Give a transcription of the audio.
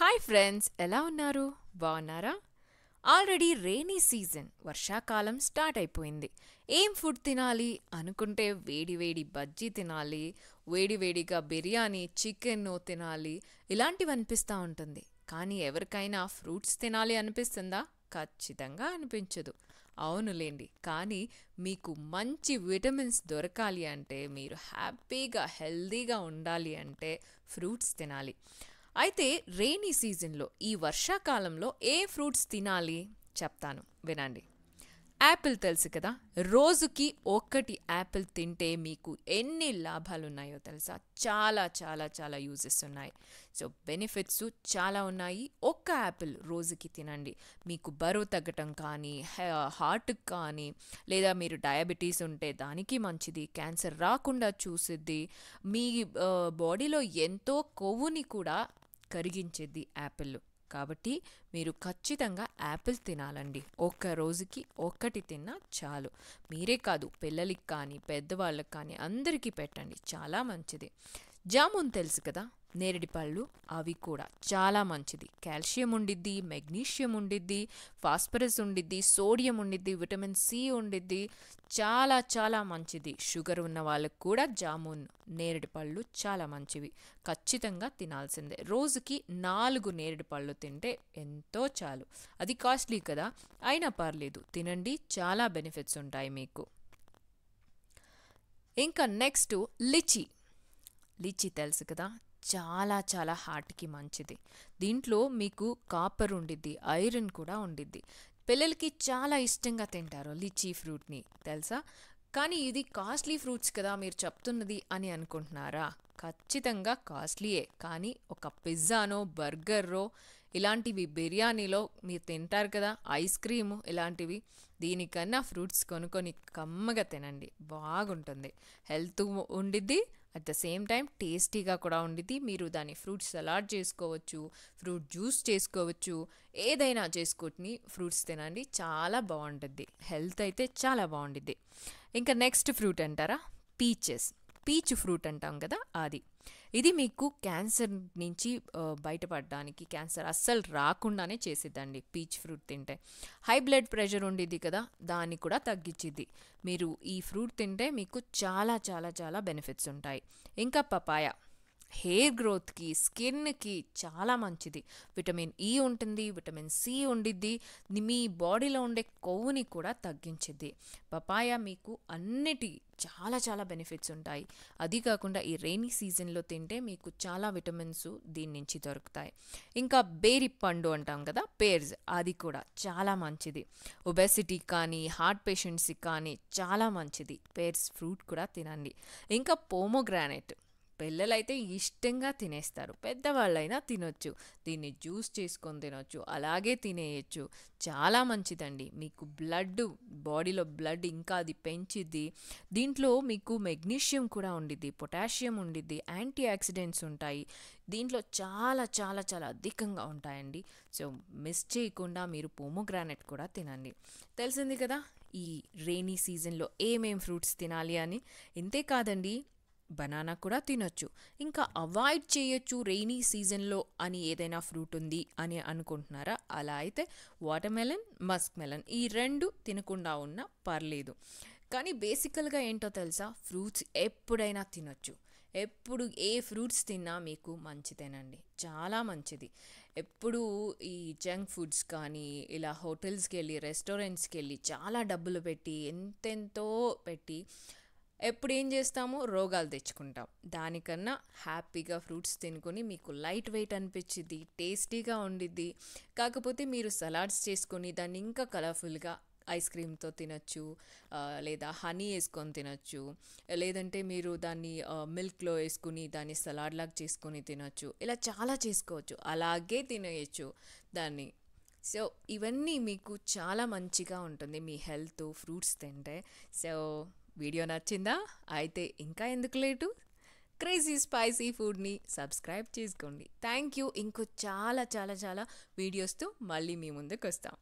hi friends ఎలా ఉన్నారు బాగున్నారా ఆల్రెడీ రైనీ సీజన్ వర్షాకాలం స్టార్ట్ అయిపోయింది ఏం ఫుడ్ తినాలి అనుకుంటే వేడివేడి బజ్జీ తినాలి వేడివేడిగా బిర్యానీ చికెన్ తినాలి ఇలాంటివి అనిపిస్తూ ఉంటుంది కానీ ఎవరికైనా ఫ్రూట్స్ తినాలి అనిపిస్తుందా ఖచ్చితంగా అనిపించదు అవునులేండి కానీ మీకు మంచి విటమిన్స్ దొరకాలి అంటే మీరు హ్యాపీగా హెల్దీగా ఉండాలి అంటే ఫ్రూట్స్ తినాలి అయితే రెయినీ సీజన్లో ఈ వర్షాకాలంలో ఏ ఫ్రూట్స్ తినాలి చెప్తాను వినండి యాపిల్ తెలుసు కదా రోజుకి ఒక్కటి యాపిల్ తింటే మీకు ఎన్ని లాభాలు ఉన్నాయో తెలుసా చాలా చాలా చాలా యూజెస్ ఉన్నాయి సో బెనిఫిట్స్ చాలా ఉన్నాయి ఒక్క యాపిల్ రోజుకి తినండి మీకు బరువు తగ్గటం కానీ హార్ట్కి కానీ లేదా మీరు డయాబెటీస్ ఉంటే దానికి మంచిది క్యాన్సర్ రాకుండా చూసిద్ది మీ బాడీలో ఎంతో కొవ్వుని కూడా కరిగించేది యాపిల్ కాబట్టి మీరు ఖచ్చితంగా యాపిల్ తినాలండి ఒక్క రోజుకి ఒక్కటి తిన్నా చాలు మీరే కాదు పిల్లలకి కానీ పెద్దవాళ్ళకి కానీ అందరికీ పెట్టండి చాలా మంచిది జామున్ తెలుసు కదా నేరడి పళ్ళు అవి కూడా చాలా మంచిది కాల్షియం ఉండిద్ది మెగ్నీషియం ఉండిద్ది ఫాస్ఫరస్ ఉండిద్ది సోడియం ఉండిద్ది విటమిన్ సి ఉండిద్ది చాలా చాలా మంచిది షుగర్ ఉన్న వాళ్ళకు కూడా జామున్ నేరేడు పళ్ళు చాలా మంచివి ఖచ్చితంగా తినాల్సిందే రోజుకి నాలుగు నేరేడు పళ్ళు తింటే ఎంతో చాలు అది కాస్ట్లీ కదా అయినా పర్లేదు తినండి చాలా బెనిఫిట్స్ ఉంటాయి మీకు ఇంకా నెక్స్ట్ లిచి లిచి తెలుసు కదా చాలా చాలా హార్ట్కి మంచిది దీంట్లో మీకు కాపర్ ఉండిద్ది ఐరన్ కూడా ఉండిద్ది పిల్లలకి చాలా ఇష్టంగా తింటారు లిచీ ఫ్రూట్ని తెలుసా కానీ ఇది కాస్ట్లీ ఫ్రూట్స్ కదా మీరు చెప్తున్నది అని అనుకుంటున్నారా ఖచ్చితంగా కాస్ట్లీయే కానీ ఒక పిజ్జానో బర్గర్రో ఇలాంటివి బిర్యానీలో మీరు తింటారు కదా ఐస్ క్రీము ఇలాంటివి దీనికన్నా ఫ్రూట్స్ కొనుక్కొని కమ్మగా తినండి బాగుంటుంది హెల్త్ ఉండిద్ది అట్ ద సేమ్ టైం టేస్టీగా కూడా ఉండిద్ది మీరు దాన్ని ఫ్రూట్ సలాడ్ చేసుకోవచ్చు ఫ్రూట్ జ్యూస్ చేసుకోవచ్చు ఏదైనా చేసుకుని ఫ్రూట్స్ తినండి చాలా బాగుంటుంది హెల్త్ అయితే చాలా బాగుండిద్ది ఇంకా నెక్స్ట్ ఫ్రూట్ అంటారా పీచెస్ పీచ్ ఫ్రూట్ అంటాం కదా అది ఇది మీకు క్యాన్సర్ నుంచి బయటపడడానికి క్యాన్సర్ అస్సలు రాకుండానే చేసిద్దండి పీచ్ ఫ్రూట్ తింటే హై బ్లడ్ ప్రెషర్ ఉండేది కదా దాన్ని కూడా తగ్గించిద్ది మీరు ఈ ఫ్రూట్ తింటే మీకు చాలా చాలా చాలా బెనిఫిట్స్ ఉంటాయి ఇంకా పపాయ హెయిర్ గ్రోత్కి స్కిన్కి చాలా మంచిది విటమిన్ ఈ e ఉంటుంది విటమిన్ సి ఉండిద్ది మీ బాడీలో ఉండే కొవ్వుని కూడా తగ్గించిద్ది పపాయ మీకు అన్నిటి చాలా చాలా బెనిఫిట్స్ ఉంటాయి అది కాకుండా ఈ రెయినీ సీజన్లో తింటే మీకు చాలా విటమిన్స్ దీని నుంచి దొరుకుతాయి ఇంకా బేరి పండు అంటాం కదా పేర్స్ అది కూడా చాలా మంచిది ఒబెసిటీ కానీ హార్ట్ పేషెంట్స్కి కానీ చాలా మంచిది పేర్స్ ఫ్రూట్ కూడా తినండి ఇంకా పోమోగ్రానైట్ పిల్లలైతే ఇష్టంగా తినేస్తారు పెద్దవాళ్ళైనా తినొచ్చు దీన్ని జ్యూస్ చేసుకొని తినొచ్చు అలాగే తినేయచ్చు చాలా మంచిదండి మీకు బ్లడ్ బాడీలో బ్లడ్ ఇంకా అది పెంచిద్ది దీంట్లో మీకు మెగ్నీషియం కూడా ఉండిద్ది పొటాషియం ఉండిద్ది యాంటీ ఆక్సిడెంట్స్ ఉంటాయి దీంట్లో చాలా చాలా చాలా అధికంగా ఉంటాయండి సో మిస్ చేయకుండా మీరు పోమోగ్రానెట్ కూడా తినండి తెలిసింది కదా ఈ రెయినీ సీజన్లో ఏమేం ఫ్రూట్స్ తినాలి అని ఇంతే కాదండి బనానా కూడా తినొచ్చు ఇంకా అవాయిడ్ చేయొచ్చు రెయినీ సీజన్లో అని ఏదైనా ఫ్రూట్ ఉంది అని అనుకుంటున్నారా అలా అయితే వాటర్మెలన్ మస్క్ మెలన్ ఈ రెండు తినకుండా ఉన్నా పర్లేదు కానీ బేసికల్గా ఏంటో తెలుసా ఫ్రూట్స్ ఎప్పుడైనా తినొచ్చు ఎప్పుడు ఏ ఫ్రూట్స్ తిన్నా మీకు మంచిదేనండి చాలా మంచిది ఎప్పుడు ఈ జంక్ ఫుడ్స్ కానీ ఇలా హోటల్స్కి వెళ్ళి రెస్టారెంట్స్కి వెళ్ళి చాలా డబ్బులు పెట్టి ఎంతెంతో పెట్టి ఎప్పుడు ఏం చేస్తామో రోగాలు తెచ్చుకుంటాం దానికన్నా హ్యాపీగా ఫ్రూట్స్ తినుకొని మీకు లైట్ వెయిట్ అనిపించిద్ది టేస్టీగా ఉండిద్ది కాకపోతే మీరు సలాడ్స్ చేసుకొని దాన్ని ఇంకా కలర్ఫుల్గా ఐస్ క్రీమ్తో తినచ్చు లేదా హనీ వేసుకొని తినచ్చు లేదంటే మీరు దాన్ని మిల్క్లో వేసుకుని దాన్ని సలాడ్ లాగా చేసుకొని తినచ్చు ఇలా చాలా చేసుకోవచ్చు అలాగే తినేయచ్చు దాన్ని సో ఇవన్నీ మీకు చాలా మంచిగా ఉంటుంది మీ హెల్త్ ఫ్రూట్స్ తింటే సో వీడియో నచ్చిందా అయితే ఇంకా ఎందుకు లేటు క్రేజీ స్పైసీ ఫుడ్ని సబ్స్క్రైబ్ చేసుకోండి థ్యాంక్ యూ ఇంకో చాలా చాలా చాలా వీడియోస్తో మళ్ళీ మీ ముందుకు వస్తాం